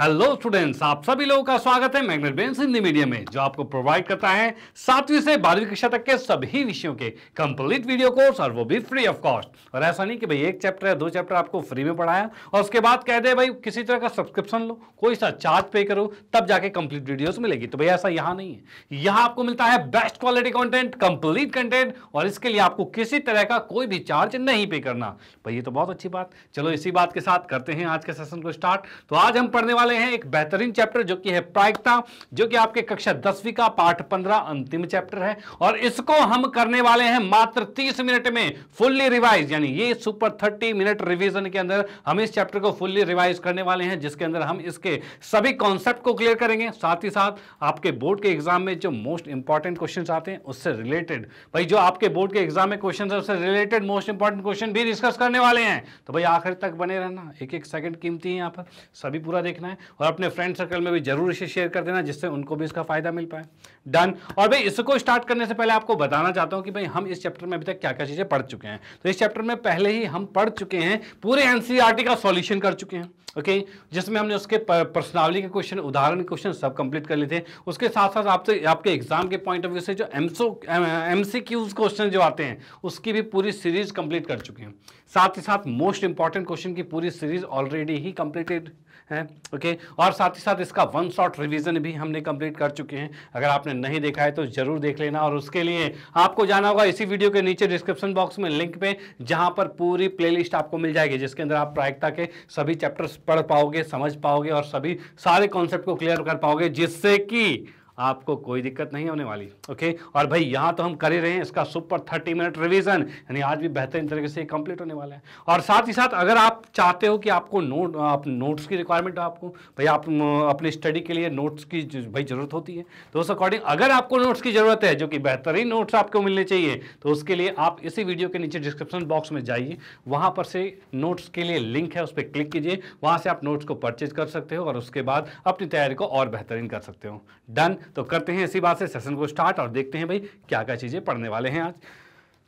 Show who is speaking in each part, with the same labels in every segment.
Speaker 1: Hello students आप सभी लोगों का स्वागत है मैग्नेट बेंस हिंदी मीडियम में जो आपको प्रोवाइड करता है सातवीं से बारहवीं कक्षा तक के सभी विषयों के कंप्लीट वीडियो कोर्स और वो भी फ्री ऑफ कॉस्ट और ऐसा नहीं कि भाई एक चैप्टर या दो चैप्टर आपको फ्री में पढ़ाया और उसके बाद कह दे भाई किसी तरह का सब्सक्रिप्शन लो कोई सा चार्ज पे करो तब जाके कंप्लीट वीडियोज मिलेगी तो भाई ऐसा यहाँ नहीं है यहाँ आपको मिलता है best quality content complete content और इसके लिए आपको किसी तरह का कोई भी चार्ज नहीं पे करना भाई ये तो बहुत अच्छी बात चलो इसी बात के साथ करते हैं आज के सेशन को स्टार्ट तो आज हम पढ़ने वाले वाले हैं एक बेहतरीन चैप्टर जो कि है प्रायिकता जो कि आपके कक्षा दसवीं का पाठ पंद्रह अंतिम चैप्टर है और इसको हम करने वाले हैं मात्र तीस मिनट में फुल्ली रिवाइज यानी ये सुपर थर्टी मिनट रिविजन के अंदर हम इस चैप्टर को फुल्ली रिवाइज करने वाले हैं जिसके अंदर हम इसके सभी कॉन्सेप्ट को क्लियर करेंगे साथ ही साथ आपके बोर्ड के एग्जाम में जो मोस्ट इंपॉर्टेंट क्वेश्चन आते हैं उससे रिलेटेड भाई जो आपके बोर्ड के एग्जाम में क्वेश्चन है उससे रिलेटेड मोस्ट इंपॉर्टेंट क्वेश्चन भी डिस्कस करने वाले हैं तो भाई आखिर तक बने रहना एक एक सेकंड कीमती है यहां पर सभी पूरा देखना है है और अपने फ्रेंड सर्कल में भी जरूर इसे शेयर कर देना जिससे उनको भी इसका फ़ायदा मिल पाए डन और भाई इसको स्टार्ट करने से पहले आपको बताना चाहता हूँ कि भाई हम इस चैप्टर में अभी तक क्या क्या चीज़ें पढ़ चुके हैं तो इस चैप्टर में पहले ही हम पढ़ चुके हैं पूरे एन e का सॉल्यूशन कर चुके हैं ओके जिसमें हमने उसके पर्सनालिटी के क्वेश्चन उदाहरण के क्वेश्चन सब कंप्लीट कर लिए थे उसके साथ साथ आपसे तो, आपके एग्जाम के पॉइंट ऑफ व्यू से जो एमसो एम सी क्वेश्चन जो आते हैं उसकी भी पूरी सीरीज कंप्लीट कर चुके हैं साथ ही साथ मोस्ट इंपॉर्टेंट क्वेश्चन की पूरी सीरीज ऑलरेडी ही कंप्लीटेड है ओके और साथ ही साथ इसका वन शॉट रिविज़न भी हमने कंप्लीट कर चुके हैं अगर आपने नहीं देखा है तो ज़रूर देख लेना और उसके लिए आपको जाना होगा इसी वीडियो के नीचे डिस्क्रिप्शन बॉक्स में लिंक पे जहां पर पूरी प्लेलिस्ट आपको मिल जाएगी जिसके अंदर आप प्रायिकता के सभी चैप्टर्स पढ़ पाओगे समझ पाओगे और सभी सारे कॉन्सेप्ट को क्लियर कर पाओगे जिससे कि आपको कोई दिक्कत नहीं होने वाली ओके और भाई यहाँ तो हम कर ही रहे हैं इसका सुपर थर्टी मिनट रिविजन यानी आज भी बेहतरीन तरीके से कंप्लीट होने वाला है और साथ ही साथ अगर आप चाहते हो कि आपको नोट आप नोट्स की रिक्वायरमेंट हो आपको भाई आप अपने स्टडी के लिए नोट्स की भाई ज़रूरत होती है तो उस अकॉर्डिंग अगर आपको नोट्स की ज़रूरत है जो कि बेहतरीन नोट्स आपको मिलने चाहिए तो उसके लिए आप इसी वीडियो के नीचे डिस्क्रिप्शन बॉक्स में जाइए वहाँ पर से नोट्स के लिए लिंक है उस पर क्लिक कीजिए वहाँ से आप नोट्स को परचेज कर सकते हो और उसके बाद अपनी तैयारी को और बेहतरीन कर सकते हो डन तो करते हैं इसी बात से सेशन को स्टार्ट और देखते हैं भाई क्या क्या चीज़ें पढ़ने वाले हैं आज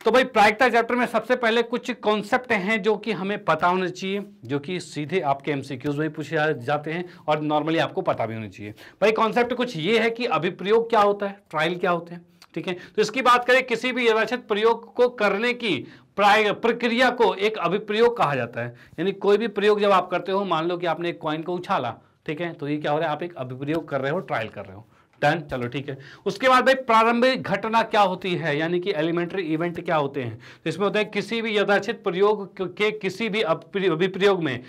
Speaker 1: तो भाई प्रायिकता चैप्टर में सबसे पहले कुछ कॉन्सेप्ट हैं जो कि हमें पता होना चाहिए जो कि सीधे आपके एमसीक्यूज में पूछे जाते हैं और नॉर्मली आपको पता भी होना चाहिए भाई कॉन्सेप्ट कुछ ये है कि अभिप्रयोग क्या होता है ट्रायल क्या होते हैं ठीक है तो इसकी बात करें किसी भी यथाचित प्रयोग को करने की प्राय प्रक्रिया को एक अभिप्रयोग कहा जाता है यानी कोई भी प्रयोग जब आप करते हो मान लो कि आपने एक क्वाइन को उछाला ठीक है तो ये क्या हो रहा है आप एक अभिप्रयोग कर रहे हो ट्रायल कर रहे हो डन चलो ठीक है उसके बाद भाई प्रारंभिक घटना क्या होती है यानी कि एलिमेंट्री इवेंट क्या होते हैं तो इसमें होता है किसी भी यथाचित प्रयोग के किसी भी अभिप्रयोग में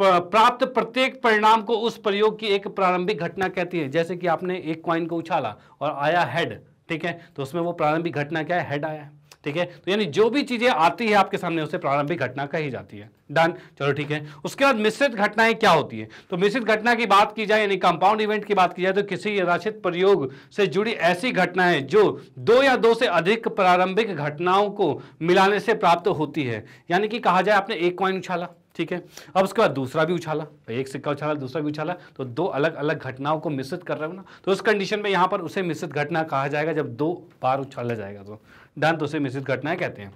Speaker 1: प्राप्त प्रत्येक परिणाम को उस प्रयोग की एक प्रारंभिक घटना कहती है जैसे कि आपने एक क्वाइन को उछाला और आया हेड ठीक है तो उसमें वो प्रारंभिक घटना क्या है हेड आया ठीक है तो यानी जो भी चीज़ें आती है आपके सामने उसे प्रारंभिक घटना कही जाती है डन चलो ठीक है उसके बाद मिश्रित घटनाएं क्या होती है तो मिश्रित घटना की बात की जाए यानी कंपाउंड इवेंट की बात की जाए तो किसी यथाचित प्रयोग से जुड़ी ऐसी घटनाएं जो दो या दो से अधिक प्रारंभिक घटनाओं को मिलाने से प्राप्त होती है यानी कि कहा जाए आपने एक कॉइन उछाला ठीक है अब उसके बाद दूसरा भी उछाला एक सिक्का उछाला दूसरा भी उछाला तो दो अलग अलग घटनाओं को मिश्रित कर रहे हो ना तो उस कंडीशन में यहाँ पर उसे मिश्रित घटना कहा जाएगा जब दो बार उछाला जाएगा तो डन तो उसे मिश्रित घटनाएं कहते हैं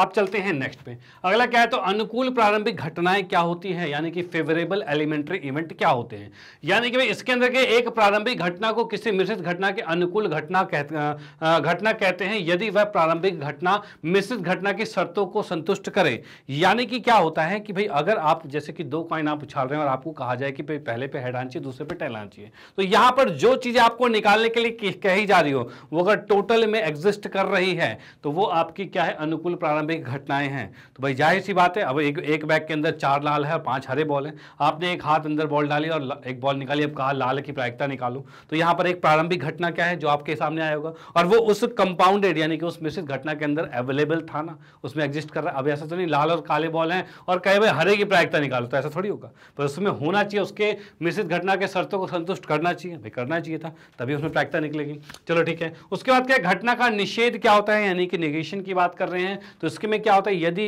Speaker 1: अब चलते हैं नेक्स्ट पे अगला क्या है तो अनुकूल प्रारंभिक घटनाएं क्या होती है यानी कि फेवरेबल एलिमेंट्री इवेंट क्या होते हैं यानी कि इसके अंदर के एक प्रारंभिक घटना को किसी मिश्रित घटना के अनुकूल घटना कहते घटना कहते हैं यदि वह प्रारंभिक घटना मिश्रित घटना की शर्तों को संतुष्ट करे यानी कि क्या होता है कि भाई अगर आप जैसे कि दो कॉइन आप उछाल रहे हैं और आपको कहा जाए कि पहले पे हेड चाहिए दूसरे पे टहल चाहिए तो यहां पर जो चीज़ें आपको निकालने के लिए कही जा रही हो वो अगर टोटल में एग्जिस्ट कर रही है तो वो आपकी क्या है अनुकूल प्रारंभ प्रारंभिक घटनाएं हैं तो भाई जाहिर सी बात है अब एक एक बैग के अंदर चार लाल है और पांच हरे बॉल हैं आपने एक हाथ अंदर बॉल डाली और एक बॉल निकाली अब कहा लाल की प्रायिकता निकालो तो यहाँ पर एक प्रारंभिक घटना क्या है जो आपके सामने आया होगा और वो उस कंपाउंडेड यानी कि उस मिश्रित घटना के अंदर अवेलेबल था ना उसमें एग्जिस्ट कर रहा अब ऐसा तो नहीं लाल और काले बॉल हैं और कहे भाई हरे की प्रायिकता निकालो तो ऐसा थोड़ी होगा पर उसमें होना चाहिए उसके मिश्रित घटना के शर्तों को संतुष्ट करना चाहिए भाई करना चाहिए था तभी उसमें प्रायिकता निकलेगी चलो ठीक है उसके बाद क्या घटना का निषेध क्या होता है यानी कि निगेशन की बात कर रहे हैं तो उसके में क्या होता है यदि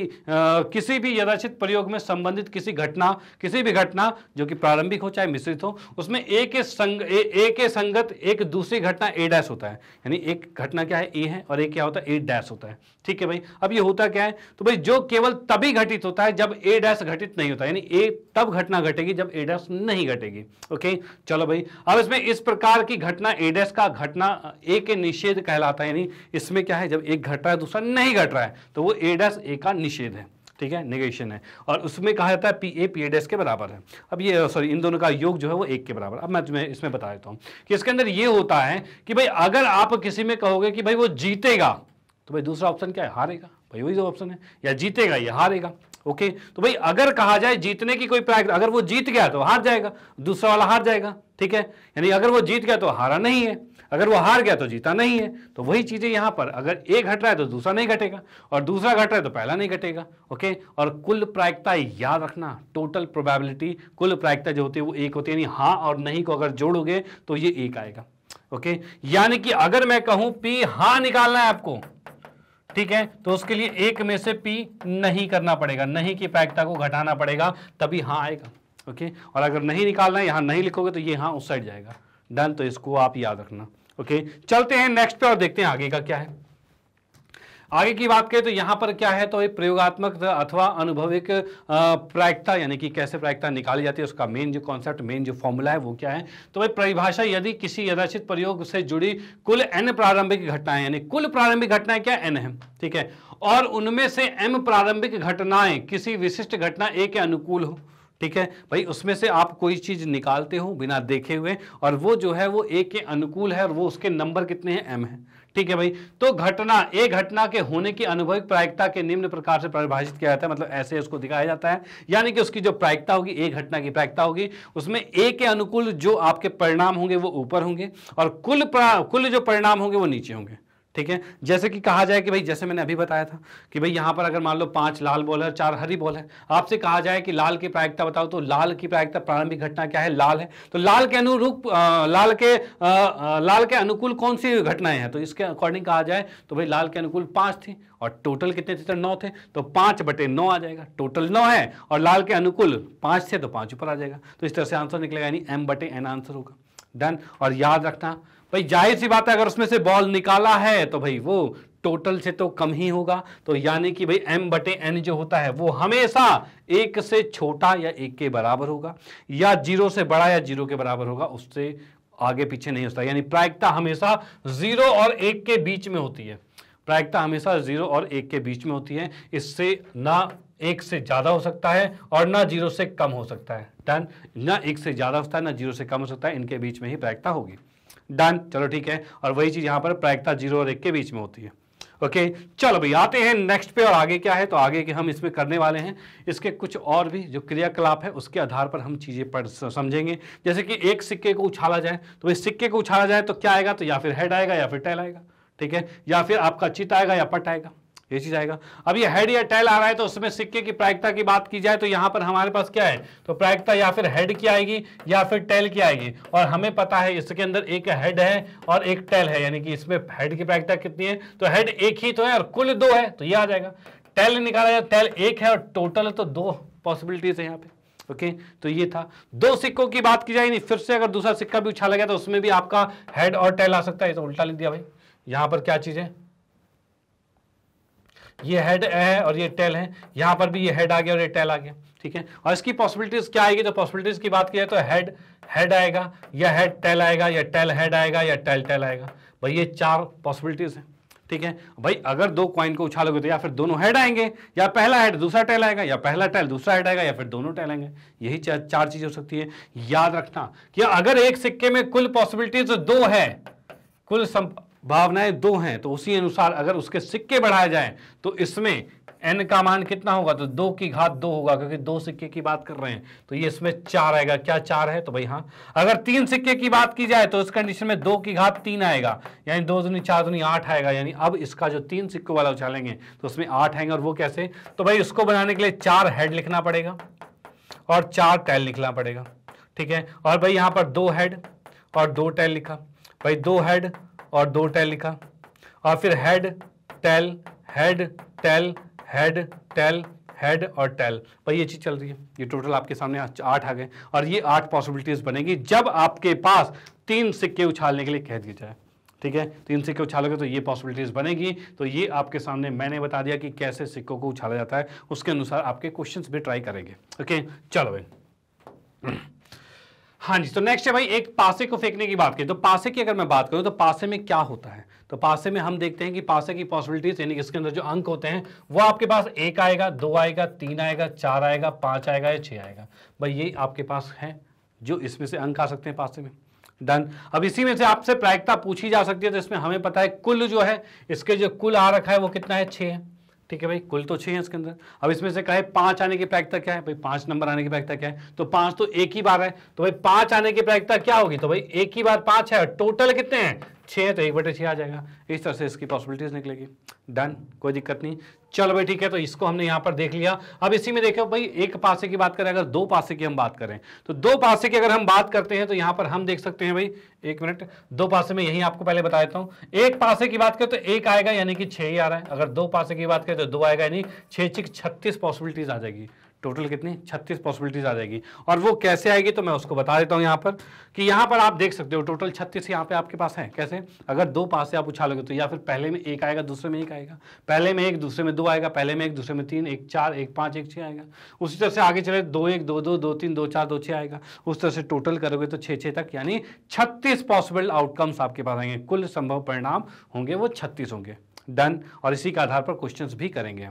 Speaker 1: किसी भी यदाचित प्रयोग में संबंधित किसी घटना किसी भी घटना जो कि प्रारंभिक हो चाहे मिश्रित हो उसमें एक संग ए, ए के संगत एक दूसरी घटना ए डैश होता है यानी एक घटना क्या है ए है और एक क्या होता है ए डैश होता है ठीक है भाई अब ये होता क्या है तो भाई जो केवल तभी घटित होता है जब ए डैश घटित नहीं होता यानी ए तब घटना घटेगी जब ए डैश नहीं घटेगी ओके चलो भाई अब इसमें इस प्रकार की घटना ए डैश का घटना ए के निषेध कहलाता है यानी इसमें क्या है जब एक घट रहा है दूसरा नहीं घट रहा है तो वो ए डैस ए का निषेध है ठीक है नेगेशन है और उसमें कहा जाता है P A P A dash के बराबर है अब ये सॉरी इन दोनों का योग जो है वो एक के बराबर अब मैं तुम्हें इसमें बता देता हूँ कि इसके अंदर ये होता है कि भाई अगर आप किसी में कहोगे कि भाई वो जीतेगा तो भाई दूसरा ऑप्शन क्या है हारेगा भाई वही जो ऑप्शन है या जीतेगा या हारेगा ओके तो भाई अगर कहा जाए जीतने की कोई प्राय अगर वो जीत गया तो हार जाएगा दूसरा वाला हार जाएगा ठीक है यानी अगर वो जीत गया तो हारा नहीं है अगर वो हार गया तो जीता नहीं है तो वही चीज़ें यहां पर अगर एक घट रहा है तो दूसरा नहीं घटेगा और दूसरा घट रहा है तो पहला नहीं घटेगा ओके और कुल प्रायिकता याद रखना टोटल प्रोबेबिलिटी कुल प्रायिकता जो होती है वो एक होती है यानी हाँ और नहीं को अगर जोड़ोगे तो ये एक आएगा ओके यानी कि अगर मैं कहूं पी हा निकालना है आपको ठीक है तो उसके लिए एक में से पी नहीं करना पड़ेगा नहीं की पैकता को घटाना पड़ेगा तभी हाँ आएगा ओके और अगर नहीं निकालना है यहाँ नहीं लिखोगे तो ये हाँ उस साइड जाएगा डन तो इसको आप याद रखना ओके चलते हैं नेक्स्ट पे और देखते हैं आगे का क्या है आगे की बात करें तो यहाँ पर क्या है तो एक प्रयोगात्मक अथवा अनुभविक प्रायिकता यानी कि कैसे प्रायिकता निकाली जाती है उसका मेन जो कॉन्सेप्ट मेन जो फॉर्मूला है वो क्या है तो भाई परिभाषा यदि किसी यदाचित प्रयोग से जुड़ी कुल एन प्रारंभिक घटनाएं यानी कुल प्रारंभिक घटनाएं क्या एन है ठीक है और उनमें से एम प्रारंभिक घटनाएं किसी विशिष्ट घटना ए के अनुकूल हो ठीक है भाई उसमें से आप कोई चीज़ निकालते हो बिना देखे हुए और वो जो है वो ए के अनुकूल है और वो उसके नंबर कितने हैं एम है ठीक है भाई तो घटना एक घटना के होने की अनुभविक प्रायिकता के निम्न प्रकार से परिभाषित किया जाता है मतलब ऐसे उसको दिखाया जाता है यानी कि उसकी जो प्रायिकता होगी एक घटना की प्रायिकता होगी उसमें ए के अनुकूल जो आपके परिणाम होंगे वो ऊपर होंगे और कुल कुल जो परिणाम होंगे वो नीचे होंगे ठीक है जैसे कि कहा जाए कि भाई जैसे मैंने अभी बताया था कि भाई यहाँ पर अगर मान लो पांच लाल बॉल है चार हरी बॉल है आपसे कहा जाए कि लाल की प्रायिकता बताओ तो लाल की प्रायिकता प्रारंभिक घटना क्या है लाल है तो लाल के अनुरूप लाल के आ, लाल के अनुकूल कौन सी घटनाएं हैं तो इसके अकॉर्डिंग कहा जाए तो भाई लाल के अनुकूल पांच थी और टोटल कितने थे तो नौ थे तो पांच बटे नौ आ जाएगा टोटल नौ है और लाल के अनुकूल पांच थे तो पांच ऊपर आ जाएगा तो इस तरह से आंसर निकलेगा यानी एम बटे एन आंसर होगा डन और याद रखना भाई जाहिर सी बात है अगर उसमें से बॉल निकाला है तो भाई वो टोटल से तो कम ही होगा तो यानी कि भाई एम बटे एन जो होता है वो हमेशा एक से छोटा या एक के बराबर होगा या जीरो से बड़ा या जीरो के बराबर होगा उससे आगे पीछे नहीं होता यानी प्रायिकता हमेशा जीरो और एक के बीच में होती है प्रायिकता हमेशा जीरो और एक के बीच में होती है इससे ना एक से ज़्यादा हो सकता है और ना जीरो से कम हो सकता है डन ना एक से ज़्यादा होता है ना जीरो से कम हो सकता है इनके बीच में ही प्रायिकता होगी डन चलो ठीक है और वही चीज़ यहां पर प्रायिकता जीरो और एक के बीच में होती है ओके चलो भाई आते हैं नेक्स्ट पे और आगे क्या है तो आगे के हम इसमें करने वाले हैं इसके कुछ और भी जो क्रियाकलाप है उसके आधार पर हम चीज़ें पढ़ समझेंगे जैसे कि एक सिक्के को उछाला जाए तो इस सिक्के को उछाला जाए तो क्या आएगा तो या फिर हेड आएगा या फिर टेल आएगा ठीक है या फिर आपका चिट आएगा या पट आएगा ये चीज आएगा अब ये हेड या टेल आ रहा है तो उसमें सिक्के की प्रायिकता की बात की जाए तो यहाँ पर हमारे पास क्या है तो प्रायिकता या फिर हेड की आएगी या फिर टेल की आएगी और हमें पता है इसके अंदर एक हेड है और एक टेल है यानी कि इसमें हेड की प्रायिकता कितनी है तो हेड एक ही तो है और कुल दो है तो यह आ जाएगा टेल निकाला जाए टेल एक है और टोटल है तो दो पॉसिबिलिटीज है यहाँ पे ओके okay, तो ये था दो सिक्कों की बात की जाए फिर से अगर दूसरा सिक्का भी उछाला गया तो उसमें भी आपका हेड और टेल आ सकता है तो उल्टा लिख दिया भाई यहाँ पर क्या चीज़ है ये हेड है और ये टेल है यहां पर भी ये हेड आ गया और ये टेल आ गया ठीक है और इसकी पॉसिबिलिटीज क्या आएगी तो पॉसिबिलिटीज की बात की जाए तो हेड हेड आएगा या हेड टेल आएगा या टेल हेड आएगा या टेल टेल आएगा भाई ये चार पॉसिबिलिटीज है ठीक है भाई अगर दो क्वाइन को उछालोगे तो या फिर दोनों हेड आएंगे या पहला हेड दूसरा टेल आएगा या पहला टेल दूसरा हेड आएगा या फिर दोनों टेल आएंगे यही चार, चार चीज हो सकती है याद रखना कि अगर एक सिक्के में कुल पॉसिबिलिटीज दो है कुल भावनाएं दो हैं तो उसी अनुसार अगर उसके सिक्के बढ़ाए जाएं तो इसमें एन का मान कितना होगा तो दो की घात दो होगा क्योंकि दो सिक्के की बात कर रहे हैं तो ये इसमें चार आएगा क्या चार है तो भाई हाँ अगर तीन सिक्के की बात की जाए तो इस कंडीशन में दो की घात तीन आएगा यानी दो दुनी चार दुनी आठ आएगा यानी अब इसका जो तीन सिक्कों वाला उछालेंगे तो उसमें आठ आएंगे और वो कैसे तो भाई उसको बनाने के लिए चार हेड लिखना पड़ेगा और चार टैल लिखना पड़ेगा ठीक है और भाई यहाँ पर दो हेड और दो टैल लिखा भाई दो हेड और दो टेल लिखा और फिर head tail head tail head tail head और टेल भाई ये चीज़ चल रही है ये टोटल आपके सामने आठ आ गए और ये आठ पॉसिबिलिटीज़ बनेगी जब आपके पास तीन सिक्के उछालने के लिए कह दिया जाए ठीक है तीन सिक्के उछालोगे तो ये पॉसिबिलिटीज़ बनेगी तो ये आपके सामने मैंने बता दिया कि कैसे सिक्कों को उछाला जाता है उसके अनुसार आपके क्वेश्चंस भी ट्राई करेंगे ओके चलो भाई हाँ जी तो नेक्स्ट है भाई एक पासे को फेंकने की बात की तो पासे की अगर मैं बात करूँ तो पासे में क्या होता है तो पासे में हम देखते हैं कि पासे की पॉसिबिलिटीज यानी इसके अंदर जो अंक होते हैं वो आपके पास एक आएगा दो आएगा तीन आएगा चार आएगा पाँच आएगा या छह आएगा भाई ये आपके पास है जो इसमें से अंक आ सकते हैं पासे में डन अब इसी में से आपसे प्रायिकता पूछी जा सकती है तो इसमें हमें पता है कुल जो है इसके जो कुल आ रखा है वो कितना है छह है ठीक है भाई कुल तो छह है इसके अंदर अब इसमें से कहे पांच आने की प्रायिकता क्या है भाई पांच नंबर आने की प्रायिकता क्या है तो पांच तो एक ही बार है तो भाई पांच आने की प्रायिकता क्या होगी तो भाई एक ही बार पांच है टोटल कितने हैं छह है तो एक बटे छह आ जाएगा इस तरह से इसकी पॉसिबिलिटीज निकलेगी डन कोई दिक्कत नहीं चलो भाई ठीक है तो इसको हमने यहां पर देख लिया अब इसी में देखो भाई एक पासे की बात करें अगर दो पासे की हम बात करें तो दो पासे की अगर हम बात करते हैं तो यहां पर हम देख सकते हैं भाई एक मिनट दो पासे में यही आपको पहले बता देता हूं एक पासे की बात करें तो एक आएगा यानी कि छह ही आ रहा है अगर दो पासे की बात करें तो दो आएगा यानी छह छिक छत्तीस पॉसिबिलिटीज आ जाएगी टोटल कितनी छत्तीस पॉसिबिलिटीज आ जाएगी और वो कैसे आएगी तो मैं उसको बता देता हूँ यहाँ पर कि यहाँ पर आप देख सकते हो टोटल छत्तीस यहाँ पे आपके पास है कैसे अगर दो पास से आप उछालोगे तो या फिर पहले में एक आएगा दूसरे में एक आएगा पहले में एक दूसरे में दो आएगा पहले में एक दूसरे में तीन एक चार एक पाँच एक छः आएगा उसी तरह से आगे चले दो एक दो दो दो तीन दो चार दो छः आएगा उस तरह से टोटल करोगे तो छः छः तक यानी छत्तीस पॉसिबल आउटकम्स आपके पास आएंगे कुल संभव परिणाम होंगे वो छत्तीस होंगे डन और इसी के आधार पर क्वेश्चंस भी करेंगे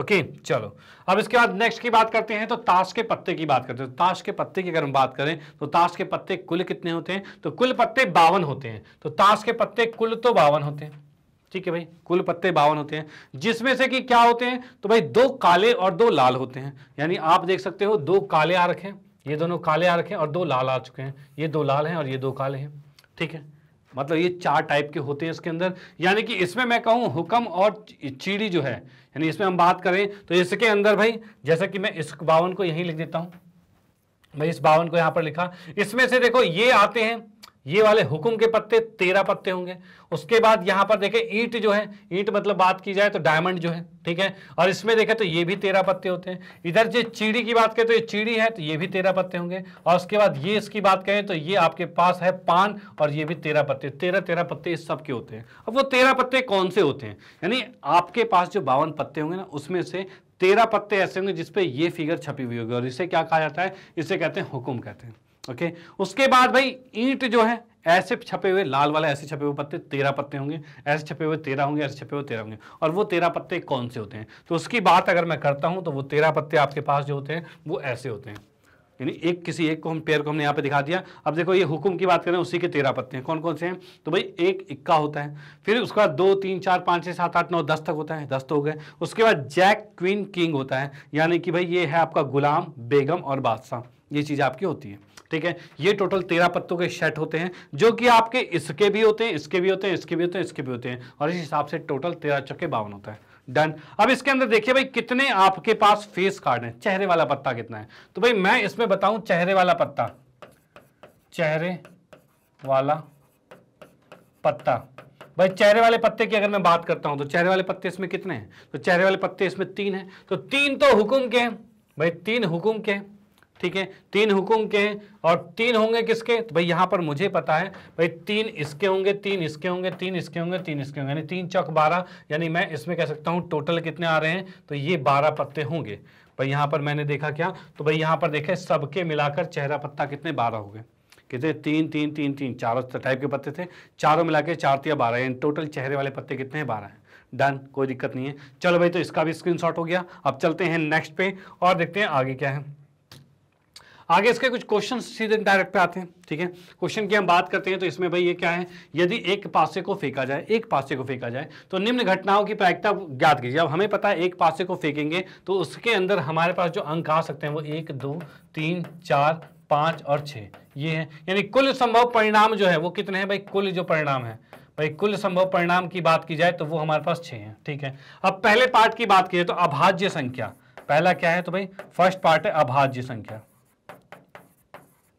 Speaker 1: ओके चलो अब इसके बाद नेक्स्ट की बात करते हैं तो ताश के पत्ते की बात करते हैं ताश तो के पत्ते की अगर हम बात करें तो ताश के पत्ते कुल कितने होते हैं तो कुल पत्ते बावन होते हैं तो ताश के पत्ते कुल तो बावन होते हैं ठीक है भाई कुल पत्ते बावन होते हैं जिसमें से कि क्या होते हैं तो भाई दो काले और दो लाल होते हैं यानी आप देख सकते हो दो काले आ रखे हैं ये दोनों काले आ रखे हैं और दो लाल आ चुके हैं ये दो लाल हैं और ये दो काले हैं ठीक है मतलब ये चार टाइप के होते हैं इसके अंदर यानी कि इसमें मैं कहूँ हुक्म और चीड़ी जो है यानी इसमें हम बात करें तो इसके अंदर भाई जैसा कि मैं इस बावन को यहीं लिख देता हूँ भाई इस बावन को यहाँ पर लिखा इसमें से देखो ये आते हैं ये वाले हुक्म के पत्ते तेरह पत्ते होंगे उसके बाद यहाँ पर देखें ईट जो है ईट मतलब बात की जाए तो डायमंड जो है ठीक है और इसमें देखें तो ये भी तेरह पत्ते होते हैं इधर जो चीड़ी की बात करें तो ये चीड़ी है तो ये भी तेरह पत्ते होंगे और उसके बाद ये इसकी बात करें तो ये आपके पास है पान और ये भी तेरह पत्ते तेरह तेरह पत्ते इस सब के होते हैं अब वो तेरह पत्ते कौन से होते हैं यानी आपके पास जो बावन पत्ते होंगे ना उसमें से तेरह पत्ते ऐसे होंगे जिसपे ये फिगर छपी हुई होगी और इसे क्या कहा जाता है इसे कहते हैं हुक्म कहते हैं ओके उसके बाद भाई ईंट जो है ऐसे छपे हुए लाल वाला ऐसे छपे हुए पत्ते तेरह पत्ते होंगे ऐसे छपे हुए तेरह होंगे ऐसे छपे हुए तेरह होंगे और वो तेरह पत्ते कौन से होते हैं तो उसकी बात अगर मैं करता हूँ तो वो तेरह पत्ते आपके पास जो होते हैं वो ऐसे होते हैं यानी एक किसी एक को हम पेयर को हमने यहाँ पे दिखा दिया अब देखो ये हुक्म की बात करें उसी के तेरह पत्ते हैं कौन कौन से हैं तो भाई एक इक्का होता है फिर उसके बाद दो तीन चार पाँच छः सात आठ नौ दस तक होता है दस तो हो गए उसके बाद जैक क्वीन किंग होता है यानी कि भाई ये है आपका गुलाम बेगम और बादशाह ये चीज़ आपकी होती है ठीक है ये टोटल तेरह पत्तों के सेट होते हैं जो कि आपके इसके भी होते हैं इसके भी होते हैं इसके भी होते हैं इसके भी होते हैं और इस हिसाब से टोटल तेरह चक्के बावन होता है डन अब इसके अंदर देखिए भाई कितने आपके पास फेस कार्ड हैं चेहरे वाला पत्ता कितना है तो भाई मैं इसमें बताऊं चेहरे वाला पत्ता चेहरे वाला पत्ता भाई चेहरे वाले पत्ते की अगर मैं बात करता हूं तो चेहरे वाले पत्ते इसमें कितने हैं तो चेहरे वाले पत्ते इसमें तीन हैं तो तीन तो हुकुम के हैं भाई तीन हुकुम के हैं ठीक है तीन हुकुम के हैं और तीन होंगे किसके तो भाई यहाँ पर मुझे पता है भाई तीन इसके होंगे तीन इसके होंगे तीन इसके होंगे तीन इसके होंगे यानी तीन चौक बारह यानी मैं इसमें कह सकता हूँ टोटल कितने आ रहे हैं तो ये बारह पत्ते होंगे भाई यहाँ पर मैंने देखा क्या तो भाई यहाँ पर देखे सबके मिलाकर चेहरा पत्ता कितने बारह हो गए कितने तीन तीन तीन तीन चारों टाइप के पत्ते थे चारों मिला के चार तीन बारह यानी टोटल चेहरे वाले पत्ते कितने हैं बारह डन कोई दिक्कत नहीं है चलो भाई तो इसका भी स्क्रीनशॉट हो गया अब चलते हैं नेक्स्ट पे और देखते हैं आगे क्या है आगे इसके कुछ क्वेश्चन सीधे डायरेक्ट पे आते हैं ठीक है क्वेश्चन की हम बात करते हैं तो इसमें भाई ये क्या है यदि एक पासे को फेंका जाए एक पासे को फेंका जाए तो निम्न घटनाओं की प्रायिकता ज्ञात कीजिए अब हमें पता है एक पासे को फेंकेंगे तो उसके अंदर हमारे पास जो अंक आ सकते हैं वो एक दो तीन चार पाँच और छः ये है यानी कुल संभव परिणाम जो है वो कितने हैं भाई कुल जो परिणाम है भाई कुल संभव परिणाम की बात की जाए तो वो हमारे पास छः हैं ठीक है अब पहले पार्ट की बात की जाए तो अभाज्य संख्या पहला क्या है तो भाई फर्स्ट पार्ट है अभाज्य संख्या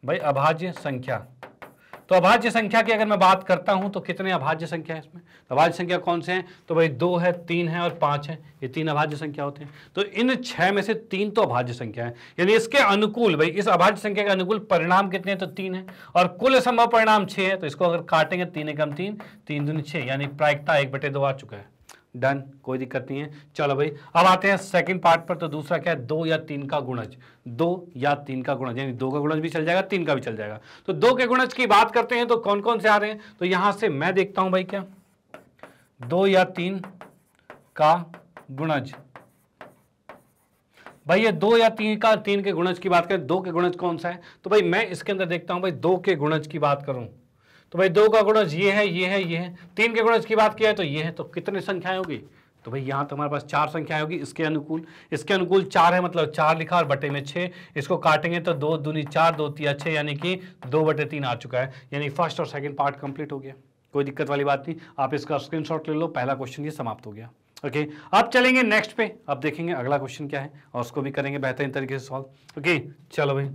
Speaker 1: भाई अभाज्य संख्या तो अभाज्य संख्या की अगर मैं बात करता हूं तो कितने अभाज्य संख्या है इसमें तो अभाज्य संख्या कौन से हैं तो भाई दो है तीन है और पांच है ये तीन अभाज्य संख्या होते हैं तो इन छह में से तीन तो अभाज्य संख्या है यानी इसके अनुकूल भाई इस अभाज्य संख्या के अनुकूल परिणाम कितने हैं तो तीन है और कुल संभव परिणाम छह है तो इसको अगर काटेंगे तीन एकम तीन तीन दून छह यानी प्रायिकता एक बटे आ चुका है डन कोई दिक्कत नहीं है चलो भाई अब आते हैं सेकंड पार्ट पर तो दूसरा क्या है दो या तीन का गुणज दो या तीन का गुणज यानी दो का गुणज भी चल जाएगा तीन का भी चल जाएगा तो दो के गुणज की बात करते हैं तो कौन कौन से आ रहे हैं तो यहां से मैं देखता हूं भाई क्या दो या तीन का गुणज भाई ये दो या तीन का तीन के गुणज की बात करें दो के गुणज कौन सा है तो भाई मैं इसके अंदर देखता हूं भाई दो के गुणज की बात करूं तो भाई दो का गुणज ये है ये है ये है तीन के गुणज की बात किया है तो ये है तो कितनी संख्याएं होगी तो भाई यहाँ तो हमारे पास चार संख्या होगी इसके अनुकूल इसके अनुकूल चार है मतलब चार लिखा और बटे में छः इसको काटेंगे तो दो दूनी चार दो तिया छः यानी कि दो बटे तीन आ चुका है यानी फर्स्ट और सेकंड पार्ट कंप्लीट हो गया कोई दिक्कत वाली बात नहीं आप इसका स्क्रीनशॉट ले लो पहला क्वेश्चन ये समाप्त हो गया ओके अब चलेंगे नेक्स्ट पे अब देखेंगे अगला क्वेश्चन क्या है और उसको भी करेंगे बेहतरीन तरीके से सॉल्व ओके चलो भाई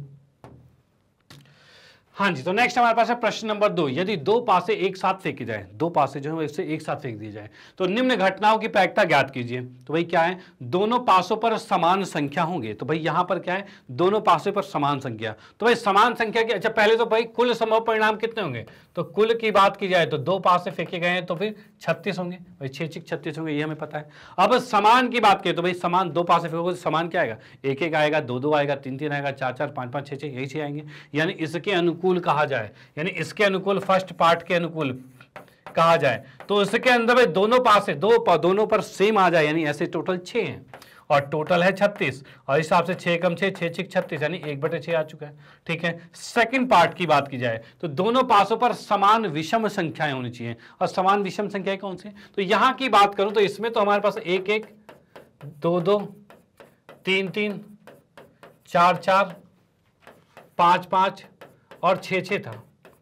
Speaker 1: हाँ जी तो नेक्स्ट हमारे पास है प्रश्न नंबर दो यदि दो पासे एक साथ फेंके जाए दो पासे जो है इससे एक साथ फेंक दिए जाए तो निम्न घटनाओं की प्रायिकता ज्ञात कीजिए तो भाई क्या है दोनों पासों पर समान संख्या होंगे तो भाई यहां पर क्या है दोनों पासों पर समान संख्या तो भाई समान संख्या की अच्छा पहले तो भाई कुल संभव परिणाम कितने होंगे तो कुल की बात की जाए तो दो पासे फेंके गए हैं तो फिर छत्तीस होंगे भाई छः छिक छत्तीस होंगे ये हमें पता है अब समान की बात करें तो भाई समान दो पासे फेंकोगे तो समान क्या आएगा एक एक आएगा दो दो आएगा तीन तीन आएगा चार चार पांच पांच छह छह यही छह आएंगे यानी इसके अनुकूल अनुकूल कहा जाए यानी इसके अनुकूल फर्स्ट पार्ट के अनुकूल कहा जाए तो इसके अंदर भाई दोनों पास है दो पा, दोनों पर सेम आ जाए यानी ऐसे टोटल छः हैं और टोटल है छत्तीस और इस हिसाब से छः कम छः छः छिक छत्तीस यानी एक बटे छः आ चुका है ठीक है सेकंड पार्ट की बात की जाए तो दोनों पासों पर समान विषम संख्याएं होनी चाहिए और समान विषम संख्याएं कौन सी तो यहाँ की बात करूँ तो इसमें तो हमारे पास एक एक दो दो तीन तीन चार चार पाँच पाँच और छे छे था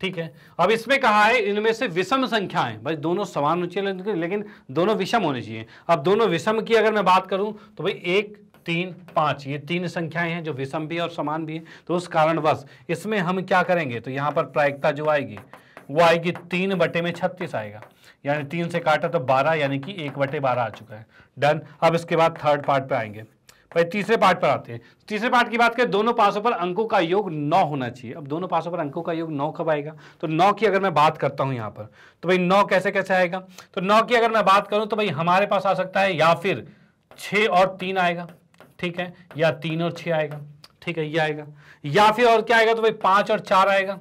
Speaker 1: ठीक है अब इसमें कहा है इनमें से विषम संख्याएं भाई दोनों समान होनी चाहिए लेकिन दोनों विषम होने चाहिए अब दोनों विषम की अगर मैं बात करूं तो भाई एक तीन पाँच ये तीन संख्याएं हैं जो विषम भी और समान भी हैं तो उस कारणवश इसमें हम क्या करेंगे तो यहाँ पर प्रायिकता जो आएगी वो आएगी तीन बटे में छत्तीस आएगा यानी तीन से काटा तो बारह यानी कि एक बटे बारह आ चुका है डन अब इसके बाद थर्ड पार्ट पे आएंगे भाई तीसरे पार्ट पर आते हैं तीसरे पार्ट की बात करें दोनों पासों पर अंकों का योग नौ होना चाहिए अब दोनों पासों पर अंकों का योग नौ कब आएगा तो नौ की अगर मैं बात करता हूं यहाँ पर तो भाई नौ कैसे कैसे आएगा तो नौ की अगर मैं बात करूं तो भाई हमारे पास आ सकता है या फिर छ और तीन आएगा ठीक है या तीन और छ आएगा ठीक है यह आएगा या फिर और क्या आएगा तो भाई पांच और चार आएगा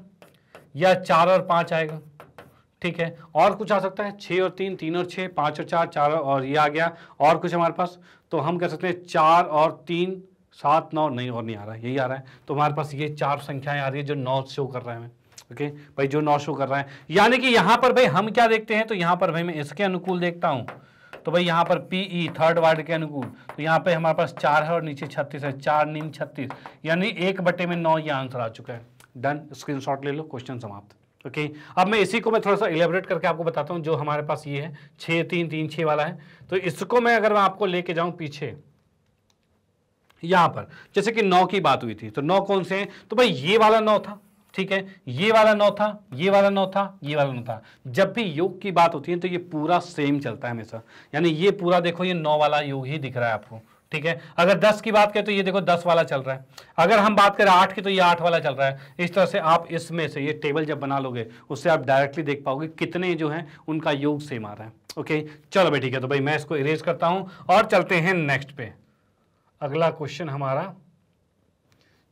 Speaker 1: या चार और पांच आएगा ठीक है और कुछ आ सकता है छः और तीन तीन और छः पाँच और चार चार और ये आ गया और कुछ हमारे पास तो हम कह सकते हैं चार और तीन सात नौ नहीं और नहीं आ रहा है यही आ रहा है तो हमारे पास ये चार संख्याएं आ रही है जो नौ शो कर रहे हैं ओके भाई जो नौ शो कर रहा है यानी कि यहाँ पर भाई हम क्या देखते हैं तो यहाँ पर भाई मैं इसके अनुकूल देखता हूं तो भाई यहाँ पर पीई थर्ड वार्ड के अनुकूल तो यहाँ पे हमारे पास चार है और नीचे छत्तीस है चार नीम छत्तीस यानी एक बटे में नौ ये आंसर आ चुका है डन स्क्रीन ले लो क्वेश्चन समाप्त ओके अब मैं इसी को मैं थोड़ा सा इलेबरेट करके आपको बताता हूँ जो हमारे पास ये है छः तीन तीन छः वाला है तो इसको मैं अगर मैं आपको लेके जाऊँ पीछे यहाँ पर जैसे कि नौ की बात हुई थी तो नौ कौन से हैं तो भाई ये वाला नौ था ठीक है ये वाला नौ था ये वाला नौ था ये वाला नौ था जब भी योग की बात होती है तो ये पूरा सेम चलता है हमेशा यानी ये पूरा देखो ये नौ वाला योग ही दिख रहा है आपको ठीक है अगर 10 की बात करें तो ये देखो 10 वाला चल रहा है अगर हम बात करें 8 की तो ये 8 वाला चल रहा है इस तरह से आप इसमें से ये टेबल जब बना लोगे उससे आप डायरेक्टली देख पाओगे कितने जो हैं उनका योग सेम आ रहा है ओके चलो भाई ठीक है तो भाई मैं इसको इरेज करता हूं और चलते हैं नेक्स्ट पे अगला क्वेश्चन हमारा